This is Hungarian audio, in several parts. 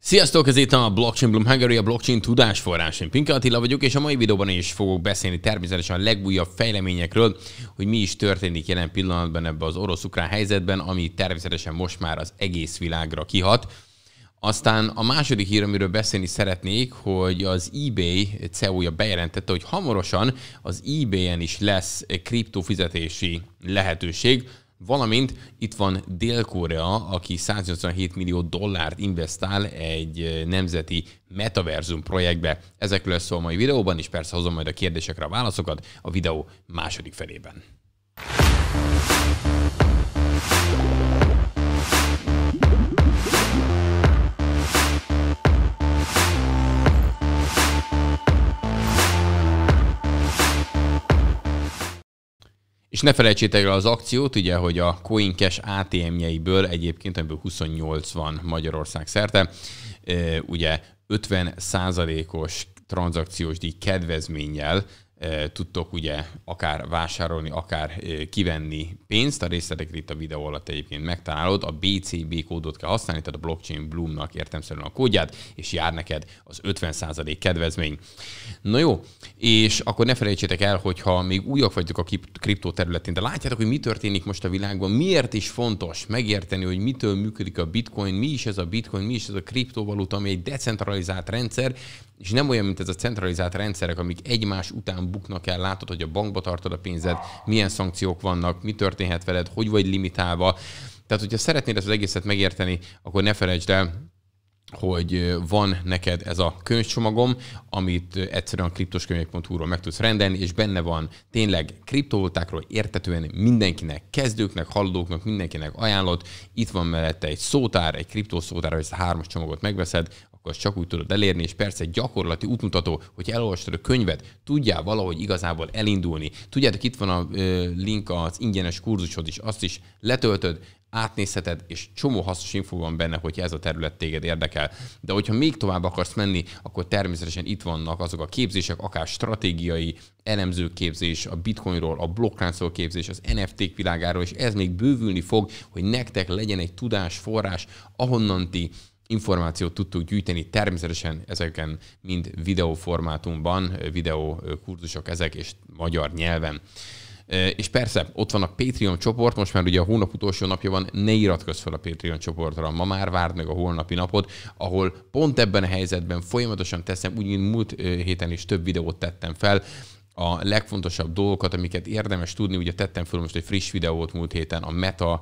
Sziasztok, ez itt a Blockchain Bloom Hungary, a blockchain tudásforrás. Én Pinka Attila vagyok, és a mai videóban is fogok beszélni természetesen a legújabb fejleményekről, hogy mi is történik jelen pillanatban ebbe az orosz-ukrán helyzetben, ami természetesen most már az egész világra kihat. Aztán a második hír, amiről beszélni szeretnék, hogy az eBay CEO-ja bejelentette, hogy hamarosan az eBay-en is lesz kriptofizetési lehetőség, Valamint itt van Dél-Korea, aki 187 millió dollárt investál egy nemzeti metaverzum projektbe. Ezekről lesz szó a mai videóban, és persze hozom majd a kérdésekre a válaszokat a videó második felében. És ne felejtsétek el az akciót, ugye, hogy a CoinCash ATM-jeiből egyébként amiből 28 van Magyarország szerte, ugye 50 os tranzakciós díj kedvezménnyel tudtok ugye akár vásárolni, akár kivenni pénzt. A részletek itt a videó alatt egyébként megtalálod. A BCB kódot kell használni, tehát a Blockchain Bloomnak értemszerűen a kódját, és jár neked az 50% kedvezmény. Na jó, és akkor ne felejtsétek el, hogyha még újak vagytok a kriptó területén, de látjátok, hogy mi történik most a világban, miért is fontos megérteni, hogy mitől működik a bitcoin, mi is ez a bitcoin, mi is ez a kriptovaluta, ami egy decentralizált rendszer, és nem olyan, mint ez a centralizált rendszerek, amik egymás után buknak el, látod, hogy a bankba tartod a pénzed, milyen szankciók vannak, mi történhet veled, hogy vagy limitálva. Tehát, hogyha szeretnéd ezt az egészet megérteni, akkor ne felejtsd el, hogy van neked ez a könyvcsomagom, amit egyszerűen a kriptoskönyvek.hu-ról meg tudsz rendelni, és benne van tényleg kriptovalutákról értetően mindenkinek, kezdőknek, hallóknak mindenkinek ajánlott. Itt van mellette egy szótár, egy kriptószótár, hogy ezt a hármas csomagot megveszed, azt csak úgy tudod elérni, és persze egy gyakorlati útmutató, hogy elolvastad a könyvet, tudjál valahogy igazából elindulni. Tudjátok, itt van a link az ingyenes kurzusod is, azt is letöltöd, átnézheted, és csomó hasznos info van benne, hogyha ez a terület téged érdekel. De hogyha még tovább akarsz menni, akkor természetesen itt vannak azok a képzések, akár stratégiai, elemző képzés, a bitcoinról, a blokkláncról képzés, az nft világáról, és ez még bővülni fog, hogy nektek legyen egy tudásforrás, ahonnan ti információt tudtuk gyűjteni, természetesen ezeken mind videóformátumban, videókurzusok ezek, és magyar nyelven. És persze, ott van a Patreon csoport, most már ugye a hónap utolsó napja van, ne iratkozz fel a Patreon csoportra, ma már várd meg a holnapi napot, ahol pont ebben a helyzetben folyamatosan teszem, úgy mint múlt héten is több videót tettem fel, a legfontosabb dolgokat, amiket érdemes tudni, ugye tettem fel most egy friss videót múlt héten a Meta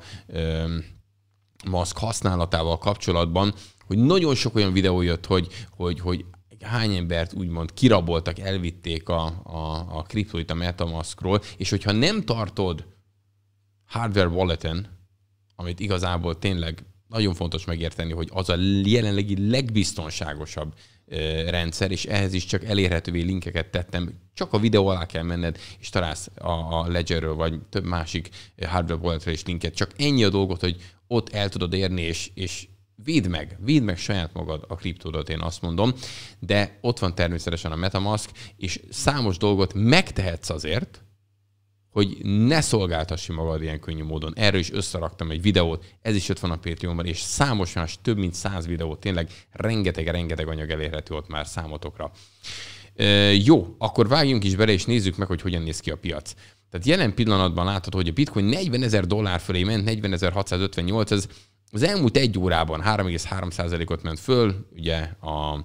maszk használatával kapcsolatban, hogy nagyon sok olyan videó jött, hogy, hogy, hogy hány embert úgymond kiraboltak, elvitték a, a, a kriptoit a Metamaskról, és hogyha nem tartod hardware walleten, amit igazából tényleg nagyon fontos megérteni, hogy az a jelenlegi legbiztonságosabb rendszer, és ehhez is csak elérhetővé linkeket tettem. Csak a videó alá kell menned, és találsz a, a Ledgerről, vagy több másik hardware walletről is linket. Csak ennyi a dolgot, hogy ott el tudod érni, és, és védd meg, védd meg saját magad a kriptódat, én azt mondom, de ott van természetesen a Metamask, és számos dolgot megtehetsz azért, hogy ne szolgáltassi magad ilyen könnyű módon. Erről is összeraktam egy videót, ez is ott van a Patreonban, és számos más, több mint száz videó, tényleg rengeteg-rengeteg anyag elérhető ott már számotokra. E, jó, akkor vágjunk is bele, és nézzük meg, hogy hogyan néz ki a piac. Tehát jelen pillanatban látható, hogy a bitcoin 40 ezer dollár fölé ment, 40.658, ez az elmúlt egy órában 3,3%-ot ment föl, ugye a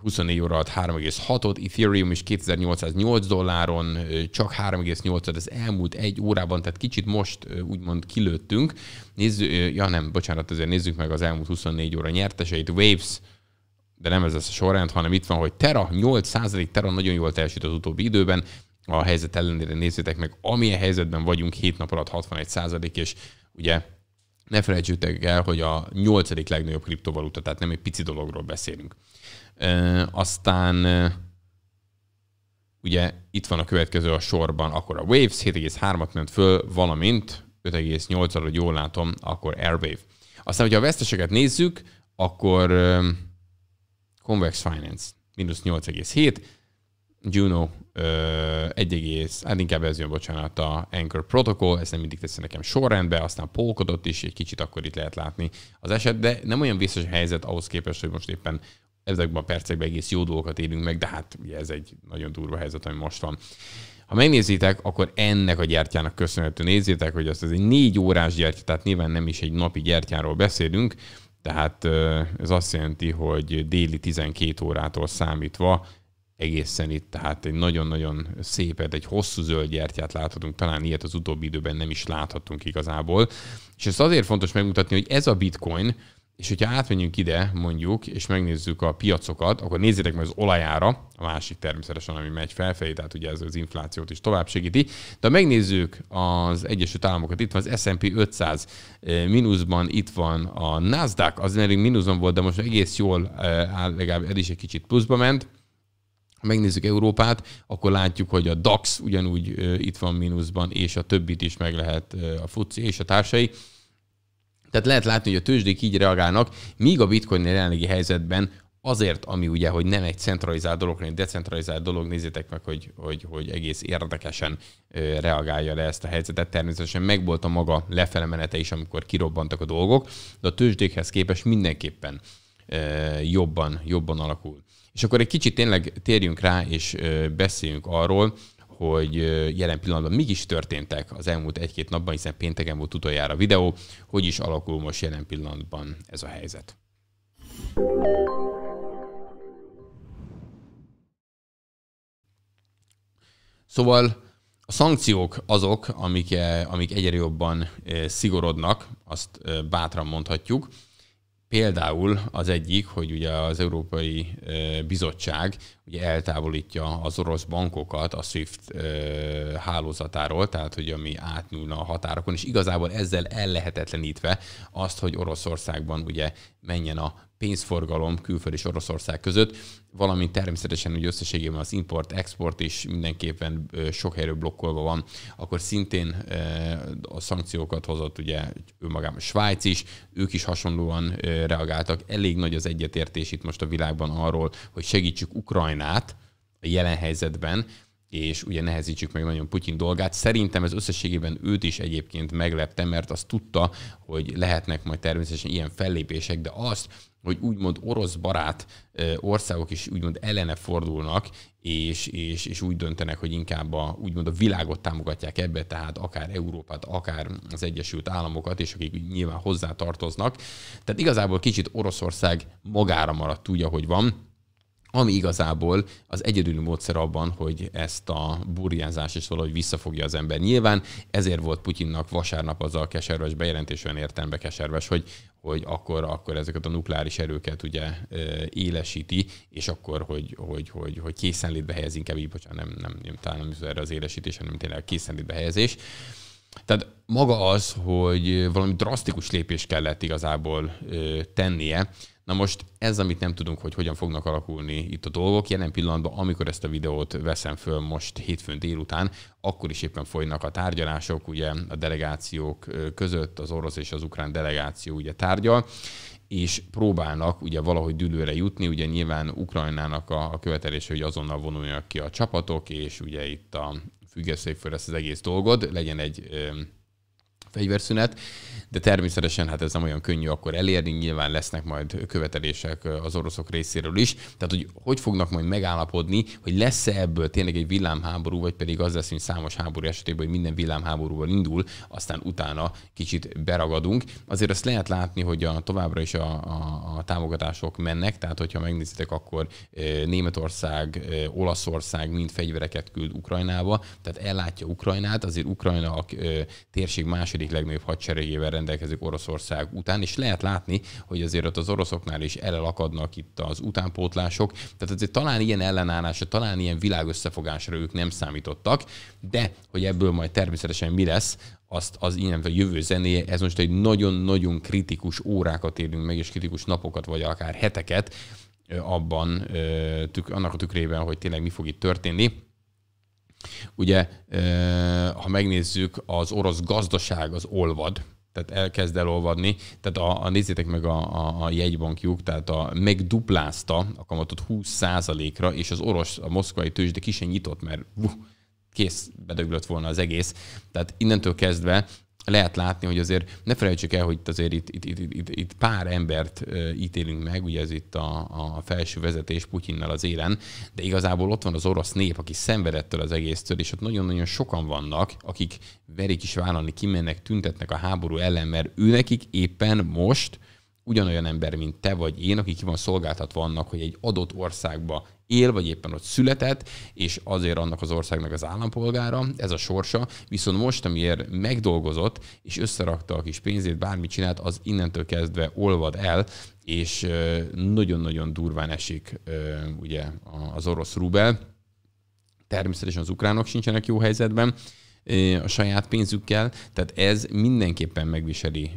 24 óra alatt 3,6-ot, Ethereum is 2808 dolláron, csak 38 ot az elmúlt egy órában, tehát kicsit most úgymond kilőttünk. Nézzük, ja nem, bocsánat, azért nézzük meg az elmúlt 24 óra nyerteseit, Waves, de nem ez lesz a sorrend, hanem itt van, hogy Terra, 8% Terra nagyon jól teljesít az utóbbi időben, a helyzet ellenére nézzétek meg, amilyen helyzetben vagyunk, 7 nap alatt 61% és ugye ne felejtsük el, hogy a nyolcadik legnagyobb kriptovaluta, tehát nem egy pici dologról beszélünk. E, aztán e, ugye itt van a következő a sorban, akkor a Waves 7,3-at ment föl, valamint 5,8-ra, hogy jól látom, akkor Airwave. Aztán, hogyha a veszteseket nézzük, akkor e, Convex Finance mínusz Juno, ö, 1, hát inkább ez jön, bocsánat, a Anchor Protocol, ezt nem mindig teszi nekem sorrendbe, aztán polkodott is, egy kicsit akkor itt lehet látni az eset, de nem olyan biztos helyzet ahhoz képest, hogy most éppen ezekben a percekben egész jó dolgokat élünk meg, de hát ugye ez egy nagyon durva helyzet, ami most van. Ha megnézitek, akkor ennek a gyertyának köszönhető. Nézzétek, hogy azt az egy négy órás gyertya, tehát nyilván nem is egy napi gyertyáról beszélünk, tehát ez azt jelenti, hogy déli 12 órától számítva egészen itt, tehát egy nagyon-nagyon szépet, egy hosszú zöld gyertyát láthatunk, talán ilyet az utóbbi időben nem is láthatunk igazából. És ez azért fontos megmutatni, hogy ez a bitcoin, és hogyha átmenjünk ide, mondjuk, és megnézzük a piacokat, akkor nézzétek meg az olajára, a másik természetesen, ami megy felfelé, tehát ugye ez az inflációt is tovább segíti. De ha megnézzük az Egyesült Államokat, itt van az S&P 500 eh, mínuszban, itt van a Nasdaq, az még mínuszban volt, de most egész jól eh, áll, legalább ez is egy kicsit pluszba ment ha megnézzük Európát, akkor látjuk, hogy a DAX ugyanúgy itt van mínuszban, és a többit is meg lehet a FUCI és a társai. Tehát lehet látni, hogy a tőzsdék így reagálnak, míg a bitcoin jelenlegi helyzetben azért, ami ugye, hogy nem egy centralizált dolog, hanem egy decentralizált dolog, nézzétek meg, hogy, hogy, hogy egész érdekesen reagálja le ezt a helyzetet. Természetesen megvolt a maga lefele menete is, amikor kirobbantak a dolgok, de a tőzsdékhez képest mindenképpen jobban, jobban alakul. És akkor egy kicsit tényleg térjünk rá, és beszéljünk arról, hogy jelen pillanatban is történtek az elmúlt egy-két napban, hiszen pénteken volt utoljára videó, hogy is alakul most jelen pillanatban ez a helyzet. Szóval a szankciók azok, amik, eh, amik egyre jobban eh, szigorodnak, azt eh, bátran mondhatjuk. Például az egyik, hogy ugye az Európai Bizottság ugye eltávolítja az orosz bankokat a SWIFT hálózatáról, tehát hogy ami átnyúlna a határokon, és igazából ezzel ellehetetlenítve azt, hogy Oroszországban ugye menjen a pénzforgalom külföld és Oroszország között, valamint természetesen hogy összességében az import-export is mindenképpen sok helyről blokkolva van, akkor szintén a szankciókat hozott ugye önmagában Svájc is, ők is hasonlóan reagáltak. Elég nagy az egyetértés itt most a világban arról, hogy segítsük Ukrajnát a jelen helyzetben, és ugye nehezítsük meg nagyon Putyin dolgát. Szerintem ez összességében őt is egyébként meglepte, mert azt tudta, hogy lehetnek majd természetesen ilyen fellépések, de azt, hogy úgymond orosz barát országok is úgymond ellene fordulnak, és, és, és úgy döntenek, hogy inkább a, úgymond a világot támogatják ebbe, tehát akár Európát, akár az Egyesült Államokat, és akik nyilván hozzá tartoznak. Tehát igazából kicsit Oroszország magára maradt úgy, ahogy van ami igazából az egyedüli módszer abban, hogy ezt a burjánzást is valahogy visszafogja az ember. Nyilván ezért volt Putyinnak vasárnap azzal keserves bejelentés olyan értelme keserves, hogy, hogy akkor, akkor ezeket a nukleáris erőket ugye élesíti, és akkor, hogy, hogy, hogy, hogy készenlétbe helyez, inkább így, bocsánat, nem, nem, nem talán nem is erre az élesítés, hanem tényleg készenlétbe helyezés. Tehát maga az, hogy valami drasztikus lépést kellett igazából ö, tennie, Na most ez, amit nem tudunk, hogy hogyan fognak alakulni itt a dolgok, jelen pillanatban, amikor ezt a videót veszem föl most hétfőn délután, akkor is éppen folynak a tárgyalások, ugye a delegációk között, az orosz és az ukrán delegáció ugye tárgyal, és próbálnak ugye valahogy dülőre jutni, ugye nyilván Ukrajnának a, a követelése, hogy azonnal vonuljanak ki a csapatok, és ugye itt a függesszék föl ezt az egész dolgot, legyen egy fegyverszünet, de természetesen hát ez nem olyan könnyű akkor elérni, nyilván lesznek majd követelések az oroszok részéről is. Tehát, hogy hogy fognak majd megállapodni, hogy lesz-e ebből tényleg egy villámháború, vagy pedig az lesz, hogy számos háború esetében, hogy minden villámháborúval indul, aztán utána kicsit beragadunk. Azért azt lehet látni, hogy a, továbbra is a, a, a támogatások mennek, tehát hogyha megnézitek, akkor Németország, Olaszország mind fegyvereket küld Ukrajnába, tehát ellátja Ukrajnát, azért Ukrajna a térség második második legnagyobb hadseregével rendelkezik Oroszország után, és lehet látni, hogy azért ott az oroszoknál is elakadnak itt az utánpótlások, tehát azért talán ilyen ellenállásra, talán ilyen világösszefogásra ők nem számítottak, de hogy ebből majd természetesen mi lesz, azt az ilyen a jövő zenéje, ez most egy nagyon-nagyon kritikus órákat élünk meg, és kritikus napokat, vagy akár heteket, abban, annak a tükrében, hogy tényleg mi fog itt történni Ugye, ha megnézzük, az orosz gazdaság az olvad, tehát elkezd elolvadni. Tehát a, a nézzétek meg a, a, a jegybankjuk, tehát a, megduplázta a kamatot 20%-ra, és az orosz, a moszkvai tőzsde ki sem nyitott, mert uh, kész bedöglött volna az egész. Tehát innentől kezdve lehet látni, hogy azért ne felejtsük el, hogy azért itt, itt, itt, itt, itt pár embert ítélünk meg, ugye ez itt a, a felső vezetés Putyinnal az élen, de igazából ott van az orosz nép, aki szenvedettől az egésztől, és ott nagyon-nagyon sokan vannak, akik verik is vállalni, kimennek, tüntetnek a háború ellen, mert őnekik éppen most ugyanolyan ember, mint te vagy én, aki ki van szolgáltatva annak, hogy egy adott országba él, vagy éppen ott született, és azért annak az országnak az állampolgára, ez a sorsa, viszont most, amiért megdolgozott, és összerakta a kis pénzét, bármit csinált, az innentől kezdve olvad el, és nagyon-nagyon durván esik ugye az orosz rubel. Természetesen az ukránok sincsenek jó helyzetben, a saját pénzükkel, tehát ez mindenképpen megviseli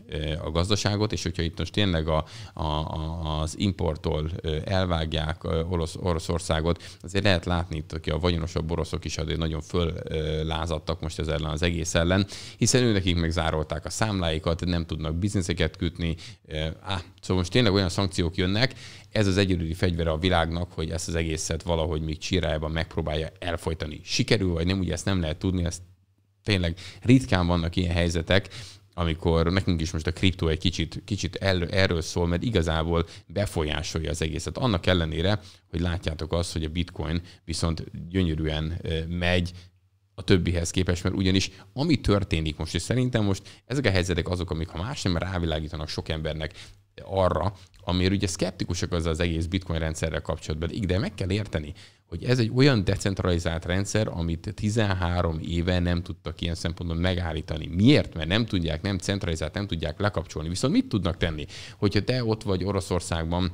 a gazdaságot, és hogyha itt most tényleg a, a, az importtól elvágják Orosz, Oroszországot, azért lehet látni itt, hogy a vagyonosabb oroszok is azért nagyon föllázadtak most ez ellen az egész ellen, hiszen nekik megzárolták a számláikat, nem tudnak bizniszeket kötni, á, szóval most tényleg olyan szankciók jönnek, ez az egyedüli fegyvere a világnak, hogy ezt az egészet valahogy még csirájában megpróbálja elfolytani. Sikerül vagy nem, ugye ezt nem lehet tudni, ezt tényleg ritkán vannak ilyen helyzetek, amikor nekünk is most a kriptó egy kicsit, kicsit el, erről szól, mert igazából befolyásolja az egészet. Annak ellenére, hogy látjátok azt, hogy a bitcoin viszont gyönyörűen megy, a többihez képest, mert ugyanis ami történik most, és szerintem most ezek a helyzetek azok, amik ha más nem rávilágítanak sok embernek arra, amiről ugye szkeptikusak az az egész bitcoin rendszerrel kapcsolatban, de meg kell érteni, hogy ez egy olyan decentralizált rendszer, amit 13 éve nem tudtak ilyen szempontból megállítani. Miért? Mert nem tudják, nem centralizált, nem tudják lekapcsolni. Viszont mit tudnak tenni? Hogyha te ott vagy Oroszországban,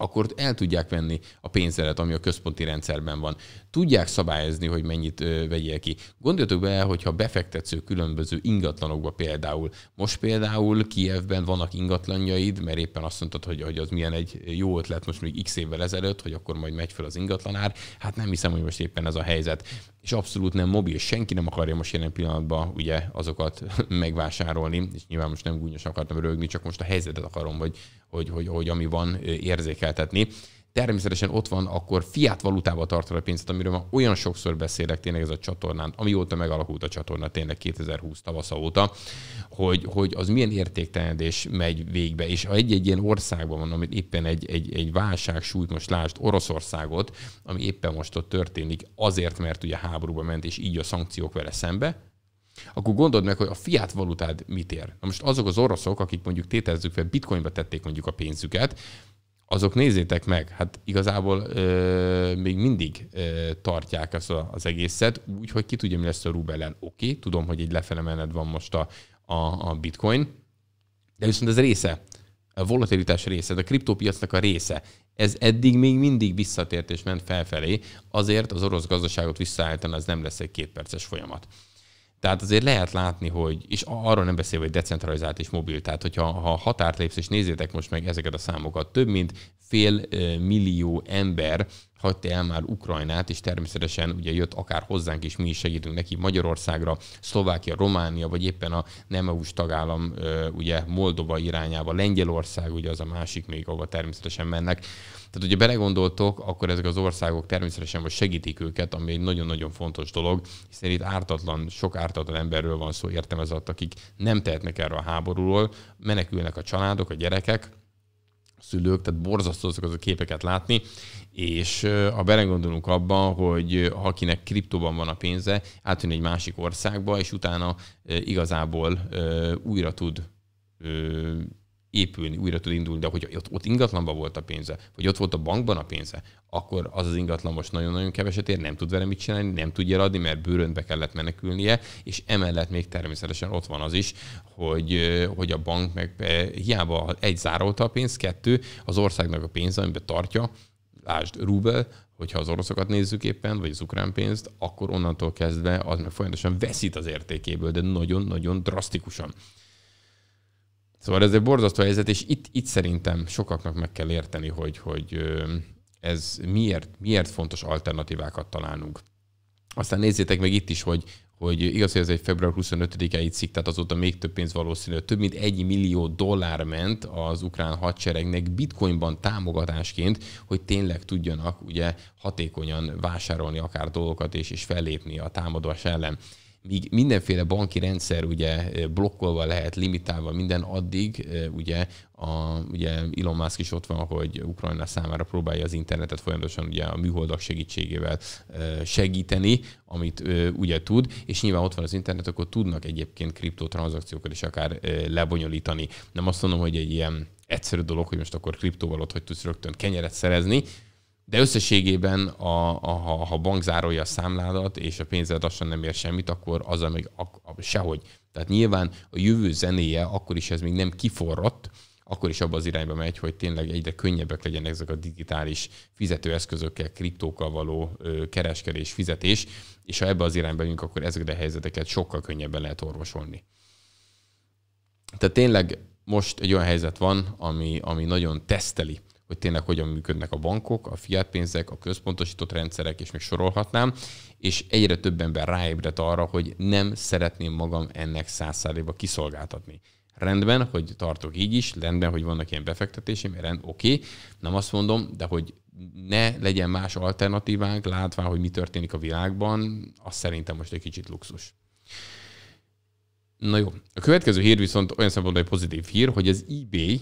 akkor el tudják venni a pénzedet, ami a központi rendszerben van. Tudják szabályozni, hogy mennyit vegyél ki. Gondoljatok bele, hogyha befektetsz különböző ingatlanokba például. Most például Kijevben vannak ingatlanjaid, mert éppen azt mondtad, hogy, hogy az milyen egy jó ötlet most még x évvel ezelőtt, hogy akkor majd megy fel az ingatlanár. Hát nem hiszem, hogy most éppen ez a helyzet. És abszolút nem mobil, senki nem akarja most jelen pillanatban ugye azokat megvásárolni, és nyilván most nem gúnyos akartam rögni, csak most a helyzetet akarom, hogy, hogy, hogy, hogy ami van érzékeltetni. Természetesen ott van akkor fiat valutába tartva a pénzt, amiről már olyan sokszor beszélek tényleg ez a csatornán, amióta megalakult a csatorna tényleg 2020 tavasza óta, hogy, hogy az milyen értéktelenedés megy végbe, és ha egy-egy ilyen országban van, amit éppen egy, egy, egy válság sújt, most lást, Oroszországot, ami éppen most ott történik, azért, mert ugye háborúba ment, és így a szankciók vele szembe, akkor gondold meg, hogy a fiat valutád mit ér. Na most azok az oroszok, akik mondjuk tételezzük fel, bitcoinba tették mondjuk a pénzüket, azok nézzétek meg, hát igazából ö, még mindig ö, tartják ezt az egészet, úgyhogy ki tudja, mi lesz a rubelen. Oké, okay, tudom, hogy egy lefele mened van most a, a, a bitcoin, de viszont ez része, a volatilitás része, a kriptópiacnak a része. Ez eddig még mindig visszatért és ment felfelé, azért az orosz gazdaságot visszaállítani az nem lesz egy kétperces folyamat. Tehát azért lehet látni, hogy, és arról nem beszélve, hogy decentralizált és mobil, tehát hogyha ha határt lépsz, és nézzétek most meg ezeket a számokat, több mint fél millió ember hagyta el már Ukrajnát, és természetesen ugye jött akár hozzánk is, mi is segítünk neki Magyarországra, Szlovákia, Románia, vagy éppen a nem eu tagállam, ugye Moldova irányába, Lengyelország, ugye az a másik még, ahova természetesen mennek. Tehát ugye belegondoltok, akkor ezek az országok természetesen most segítik őket, ami egy nagyon-nagyon fontos dolog, hiszen itt ártatlan, sok ártatlan emberről van szó, értem ez akik nem tehetnek erről a háborúról, menekülnek a családok, a gyerekek, szülők, tehát borzasztó azokat a képeket látni, és ha belegondolunk abban, hogy ha akinek kriptóban van a pénze, átjön egy másik országba, és utána igazából újra tud épülni, újra tud indulni, de hogy ott, ott ingatlanban volt a pénze, vagy ott volt a bankban a pénze, akkor az az ingatlan most nagyon-nagyon keveset ér, nem tud vele mit csinálni, nem tudja eladni, mert bőrönbe kellett menekülnie, és emellett még természetesen ott van az is, hogy, hogy a bank meg hiába egy zárolta a pénz, kettő, az országnak a pénz, amiben tartja, lásd rubel, hogyha az oroszokat nézzük éppen, vagy az ukrán pénzt, akkor onnantól kezdve az meg folyamatosan veszít az értékéből, de nagyon-nagyon drasztikusan. Szóval ez egy borzasztó helyzet, és itt, itt szerintem sokaknak meg kell érteni, hogy, hogy ez miért, miért fontos alternatívákat találnunk. Aztán nézzétek meg itt is, hogy, hogy igaz, hogy ez egy február 25-i cikk, tehát azóta még több pénz valószínű. Több mint egy millió dollár ment az ukrán hadseregnek bitcoinban támogatásként, hogy tényleg tudjanak ugye hatékonyan vásárolni akár dolgokat és, és fellépni a támadás ellen míg mindenféle banki rendszer ugye eh, blokkolva lehet, limitálva minden addig, eh, ugye, a, ugye Elon Musk is ott van, hogy Ukrajna számára próbálja az internetet folyamatosan ugye a műholdak segítségével eh, segíteni, amit ugye tud, és nyilván ott van az internet, akkor tudnak egyébként kriptotranszakciókat is akár lebonyolítani. Nem azt mondom, hogy egy ilyen egyszerű dolog, hogy most akkor kriptóval ott hogy tudsz rögtön kenyeret szerezni, de összességében, a, a, ha, ha bank zárolja a számládat, és a pénzed lassan nem ér semmit, akkor az, amíg a, a, sehogy. Tehát nyilván a jövő zenéje, akkor is ez még nem kiforrott, akkor is abba az irányba megy, hogy tényleg egyre könnyebbek legyenek ezek a digitális fizetőeszközökkel, kriptókkal való kereskedés, fizetés, és ha ebbe az irányba megyünk, akkor ezekre a helyzeteket sokkal könnyebben lehet orvosolni. Tehát tényleg most egy olyan helyzet van, ami, ami nagyon teszteli hogy tényleg hogyan működnek a bankok, a fiat pénzek, a központosított rendszerek, és még sorolhatnám, és egyre több ember ráébredt arra, hogy nem szeretném magam ennek százszáléba kiszolgáltatni. Rendben, hogy tartok így is, rendben, hogy vannak ilyen befektetéseim, rend, oké, okay. nem azt mondom, de hogy ne legyen más alternatívánk, látván, hogy mi történik a világban, az szerintem most egy kicsit luxus. Na jó, a következő hír viszont olyan szempontból egy pozitív hír, hogy az eBay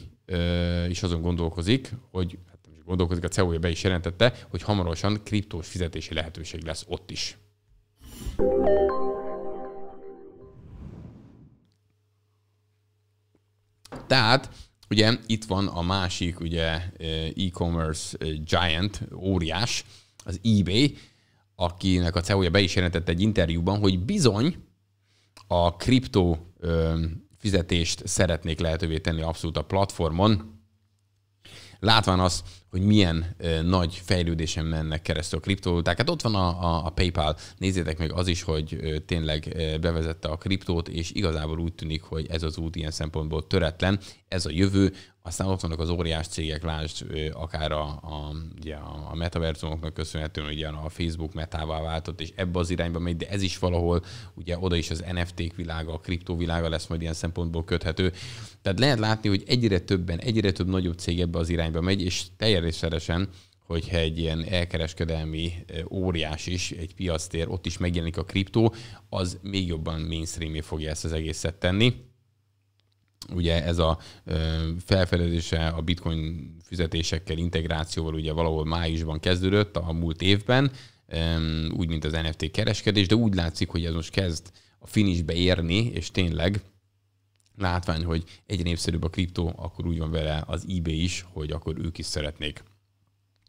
is azon gondolkozik, hogy hát nem is gondolkozik, a CEO-ja be is jelentette, hogy hamarosan kriptós fizetési lehetőség lesz ott is. Tehát ugye itt van a másik ugye e-commerce giant, óriás, az eBay, akinek a CEO-ja be is jelentette egy interjúban, hogy bizony a kriptó fizetést szeretnék lehetővé tenni abszolút a platformon, látván az, hogy milyen ö, nagy fejlődésen mennek keresztül a kriptovaluták. Hát ott van a, a, a PayPal, nézzétek meg az is, hogy ö, tényleg ö, bevezette a kriptót, és igazából úgy tűnik, hogy ez az út ilyen szempontból töretlen, ez a jövő, aztán ott vannak az óriás cégek, lásd akár a, a, ugye a, a metaverzumoknak köszönhetően ugye a Facebook metává váltott, és ebbe az irányba megy, de ez is valahol ugye oda is az NFT-k világa, a világa lesz majd ilyen szempontból köthető. Tehát lehet látni, hogy egyre többen, egyre több nagyobb cég ebbe az irányba megy, és teljesen hogyha egy ilyen elkereskedelmi óriás is, egy piactér, ott is megjelenik a kriptó, az még jobban mainstreamé fogja ezt az egészet tenni ugye ez a felfedezése a bitcoin fizetésekkel, integrációval ugye valahol májusban kezdődött a múlt évben, úgy, mint az NFT kereskedés, de úgy látszik, hogy ez most kezd a finishbe érni, és tényleg látvány, hogy egyre népszerűbb a kriptó, akkor úgy van vele az eBay is, hogy akkor ők is szeretnék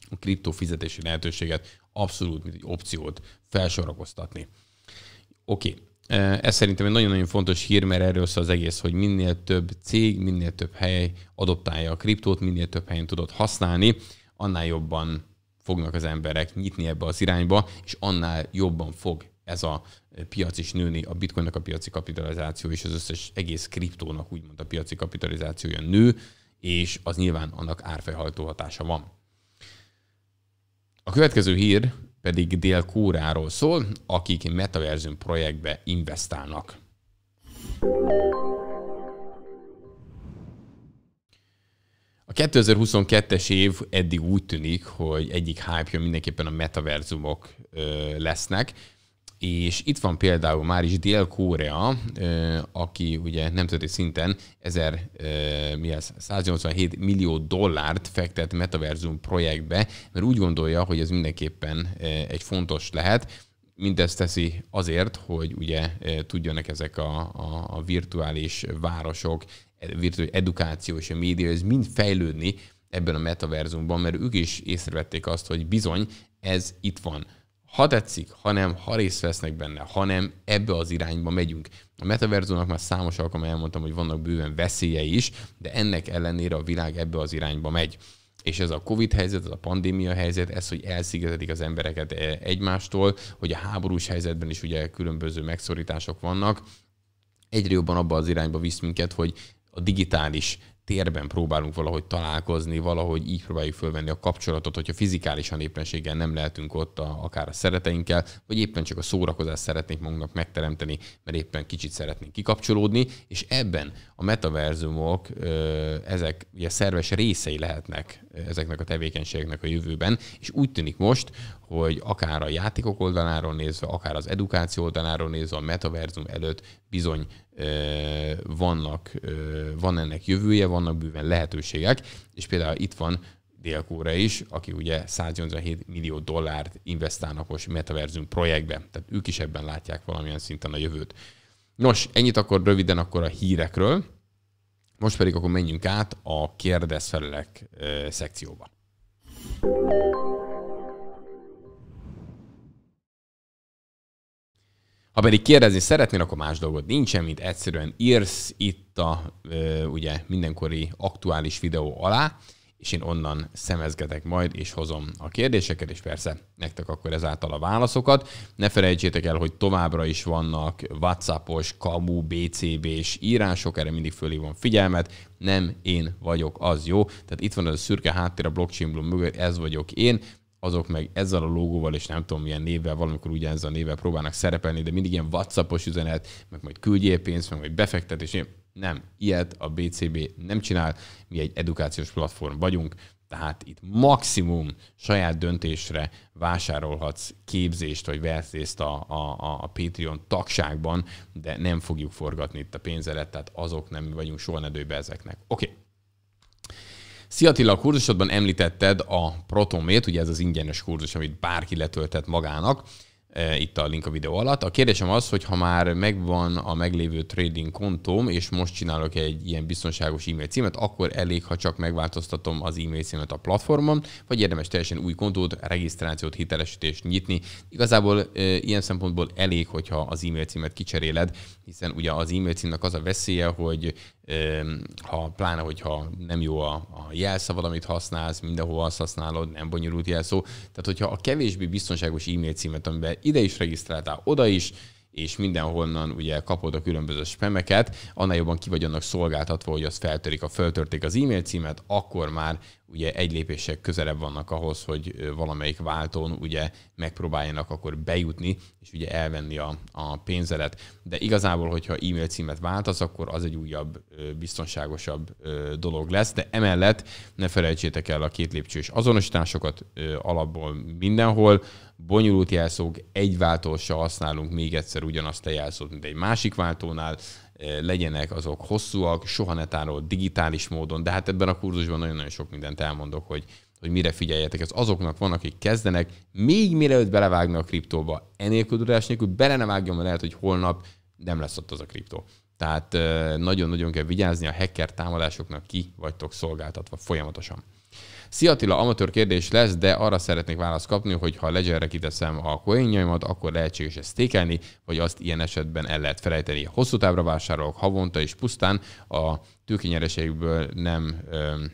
a kriptó fizetési lehetőséget abszolút, mint egy opciót felsorakoztatni. Oké, okay. Ez szerintem egy nagyon-nagyon fontos hír, mert erről szól az egész, hogy minél több cég, minél több hely adoptálja a kriptót, minél több helyen tudod használni, annál jobban fognak az emberek nyitni ebbe az irányba, és annál jobban fog ez a piac is nőni, a bitcoinnak a piaci kapitalizáció és az összes egész kriptónak úgymond a piaci kapitalizációja nő, és az nyilván annak árfejhajtó hatása van. A következő hír pedig Dél-Kóráról szól, akik metaverzum projektbe investálnak. A 2022-es év eddig úgy tűnik, hogy egyik hype -ja mindenképpen a metaverzumok lesznek és itt van például már is Dél-Korea, aki ugye nemzeti szinten 1000, mi az 187 millió dollárt fektet metaverzum projektbe, mert úgy gondolja, hogy ez mindenképpen egy fontos lehet, mindezt teszi azért, hogy ugye tudjanak ezek a, a, a virtuális városok, virtuális edukáció és a média, ez mind fejlődni ebben a metaverzumban, mert ők is észrevették azt, hogy bizony ez itt van ha tetszik, hanem ha részt vesznek benne, hanem ebbe az irányba megyünk. A metaverzónak már számos alkalommal elmondtam, hogy vannak bőven veszélyei is, de ennek ellenére a világ ebbe az irányba megy. És ez a Covid helyzet, ez a pandémia helyzet, ez, hogy elszigetelik az embereket eh, egymástól, hogy a háborús helyzetben is ugye különböző megszorítások vannak, egyre jobban abba az irányba visz minket, hogy a digitális térben próbálunk valahogy találkozni, valahogy így próbáljuk fölvenni a kapcsolatot, hogyha fizikálisan éppenséggel nem lehetünk ott, a, akár a szereteinkkel, vagy éppen csak a szórakozást szeretnénk magunknak megteremteni, mert éppen kicsit szeretnénk kikapcsolódni, és ebben a metaverzumok, ezek ugye szerves részei lehetnek ezeknek a tevékenységeknek a jövőben, és úgy tűnik most, hogy akár a játékok oldaláról nézve, akár az edukáció oldaláról nézve, a metaverzum előtt bizony vannak, van ennek jövője, vannak bőven lehetőségek, és például itt van dél is, aki ugye 187 millió dollárt investálnak most metaverzum projektbe, tehát ők is ebben látják valamilyen szinten a jövőt. Nos, ennyit akkor röviden akkor a hírekről, most pedig akkor menjünk át a kérdezfelelek szekcióba. Ha pedig kérdezni szeretnél, akkor más dolgot nincsen, mint egyszerűen írsz itt a ugye mindenkori aktuális videó alá, és én onnan szemezgetek majd, és hozom a kérdéseket, és persze nektek akkor ezáltal a válaszokat. Ne felejtsétek el, hogy továbbra is vannak WhatsAppos, kamu, BCB-s írások, erre mindig fölhívom figyelmet, nem én vagyok az jó. Tehát itt van az a szürke háttér a blockchain blog mögött, ez vagyok én azok meg ezzel a logóval és nem tudom milyen névvel, valamikor ugye ezzel a névvel próbálnak szerepelni, de mindig ilyen WhatsAppos üzenet, meg majd küldjél pénzt, meg majd befektetés. Nem, ilyet a BCB nem csinál, mi egy edukációs platform vagyunk, tehát itt maximum saját döntésre vásárolhatsz képzést vagy verszészt a, a, a Patreon tagságban, de nem fogjuk forgatni itt a pénzedet, tehát azok nem vagyunk soha ne ezeknek. Oké, okay. Szia Attila, a kurzusodban említetted a Protomét, ugye ez az ingyenes kurzus, amit bárki letölthet magának, e, itt a link a videó alatt. A kérdésem az, hogy ha már megvan a meglévő trading kontóm, és most csinálok egy ilyen biztonságos e-mail címet, akkor elég, ha csak megváltoztatom az e-mail címet a platformon, vagy érdemes teljesen új kontót, regisztrációt, hitelesítést nyitni. Igazából e, ilyen szempontból elég, hogyha az e-mail címet kicseréled, hiszen ugye az e-mail címnek az a veszélye, hogy ha pláne, hogyha nem jó a, a jelszavad, amit használsz, mindenhol azt használod, nem bonyolult jelszó. Tehát, hogyha a kevésbé biztonságos e-mail címet, amiben ide is regisztráltál, oda is, és mindenhonnan ugye kapod a különböző spemeket, annál jobban ki vagy annak szolgáltatva, hogy az feltörik, a feltörték az e-mail címet, akkor már ugye egy lépések közelebb vannak ahhoz, hogy valamelyik váltón ugye megpróbáljanak akkor bejutni, és ugye elvenni a, a pénzelet. De igazából, hogyha e-mail címet váltasz, akkor az egy újabb, biztonságosabb dolog lesz, de emellett ne felejtsétek el a két lépcsős azonosításokat alapból mindenhol, bonyolult jelszók, egy váltósra használunk még egyszer ugyanazt a jelszót, mint egy másik váltónál, legyenek azok hosszúak, soha ne tárolt digitális módon, de hát ebben a kurzusban nagyon-nagyon sok mindent elmondok, hogy hogy mire figyeljetek. Ez azoknak van, akik kezdenek, még mielőtt belevágnak a kriptóba. Enélkül tudás nélkül bele nem vágjon, mert lehet, hogy holnap nem lesz ott az a kriptó. Tehát nagyon-nagyon kell vigyázni, a hacker támadásoknak ki vagytok szolgáltatva folyamatosan. Szia Attila, amatőr kérdés lesz, de arra szeretnék választ kapni, hogy ha ledgerre kiteszem a koinjaimat, akkor lehetséges ezt tékelni, vagy azt ilyen esetben el lehet felejteni. Hosszú távra vásárolok havonta és pusztán a tőkényereségből nem öm,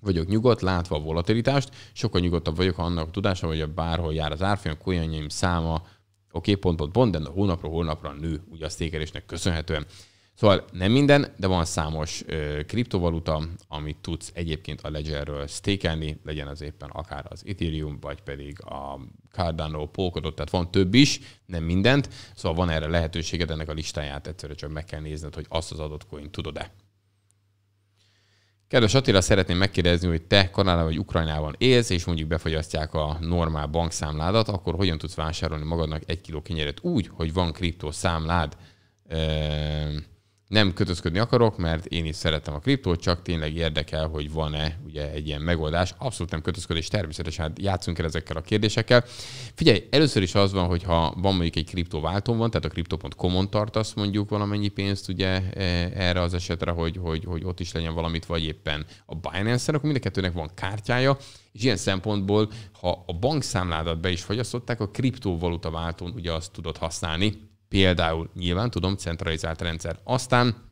vagyok nyugodt, látva a volatilitást, sokkal nyugodtabb vagyok, ha annak tudása, hogy a bárhol jár az árfolyam, koinjaim száma, oké, okay, pont, pont, pont, de hónapról hónapra nő, ugye a székelésnek köszönhetően. Szóval nem minden, de van számos ö, kriptovaluta, amit tudsz egyébként a Ledgerről stékelni, legyen az éppen akár az Ethereum, vagy pedig a Cardano, Polkadot, tehát van több is, nem mindent, szóval van erre lehetőséged, ennek a listáját egyszerűen csak meg kell nézned, hogy azt az adott coin tudod-e. Kedves Attila, szeretném megkérdezni, hogy te Kanadában vagy Ukrajnában élsz, és mondjuk befogyasztják a normál bankszámládat, akkor hogyan tudsz vásárolni magadnak egy kiló kenyeret úgy, hogy van kriptószámlád? számlád? nem kötözködni akarok, mert én is szeretem a kriptót, csak tényleg érdekel, hogy van-e ugye egy ilyen megoldás. Abszolút nem kötözködés, természetesen hát játszunk el ezekkel a kérdésekkel. Figyelj, először is az van, hogy ha van mondjuk egy kriptóváltón van, tehát a kripto.com-on tartasz mondjuk valamennyi pénzt ugye e, erre az esetre, hogy, hogy, hogy ott is legyen valamit, vagy éppen a Binance-en, akkor mind a kettőnek van kártyája, és ilyen szempontból, ha a bankszámládat be is fogyasztották, a kriptovaluta váltón ugye azt tudod használni, Például nyilván tudom, centralizált rendszer. Aztán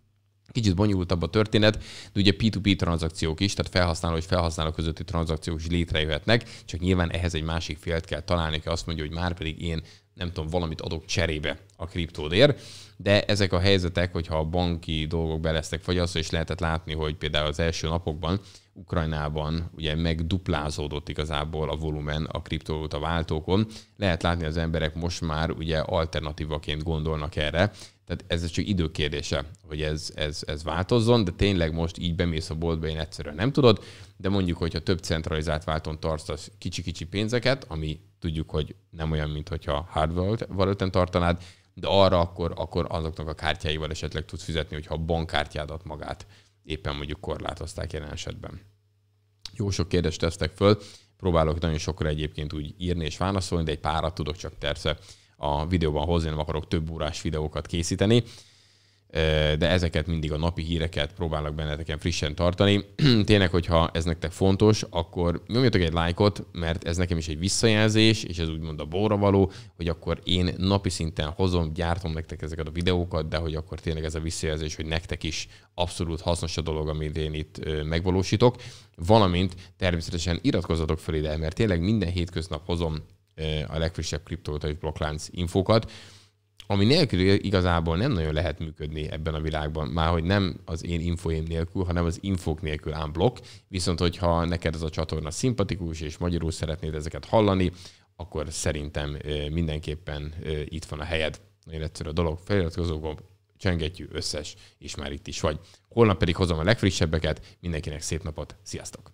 Kicsit bonyolultabb a történet, de ugye P2P tranzakciók is, tehát felhasználó és felhasználó közötti tranzakciók is létrejöhetnek, csak nyilván ehhez egy másik félt kell találni, aki azt mondja, hogy már pedig én nem tudom, valamit adok cserébe a kriptódért, de ezek a helyzetek, hogyha a banki dolgok belesztek vagy és is lehetett látni, hogy például az első napokban Ukrajnában ugye megduplázódott igazából a volumen a kriptovaluta váltókon. Lehet látni, az emberek most már ugye alternatívaként gondolnak erre, tehát ez csak időkérdése, hogy ez, ez, ez változzon, de tényleg most így bemész a boltba, én egyszerűen nem tudod, de mondjuk, hogyha több centralizált válton tartasz kicsi-kicsi pénzeket, ami tudjuk, hogy nem olyan, mint hogyha hardware valután tartanád, de arra akkor, akkor azoknak a kártyáival esetleg tudsz fizetni, hogyha a bankkártyádat magát éppen mondjuk korlátozták jelen esetben. Jó sok kérdést tesztek föl, próbálok nagyon sokra egyébként úgy írni és válaszolni, de egy párat tudok csak persze a videóban hozni, nem akarok több órás videókat készíteni de ezeket mindig a napi híreket próbálok benneteken frissen tartani. Tényleg, hogyha ez nektek fontos, akkor nyomjatok egy lájkot, mert ez nekem is egy visszajelzés, és ez úgymond a bóra való, hogy akkor én napi szinten hozom, gyártom nektek ezeket a videókat, de hogy akkor tényleg ez a visszajelzés, hogy nektek is abszolút hasznos a dolog, amit én itt megvalósítok. Valamint természetesen iratkozzatok fel ide, mert tényleg minden hétköznap hozom a legfrissebb kriptovaluta blokklánc infokat ami nélkül igazából nem nagyon lehet működni ebben a világban, már hogy nem az én infóim nélkül, hanem az infók nélkül ám blokk, viszont hogyha neked ez a csatorna szimpatikus, és magyarul szeretnéd ezeket hallani, akkor szerintem mindenképpen itt van a helyed. Nagyon egyszerű a dolog, feliratkozó gomb, csengetjű összes, és már itt is vagy. Holnap pedig hozom a legfrissebbeket, mindenkinek szép napot, sziasztok!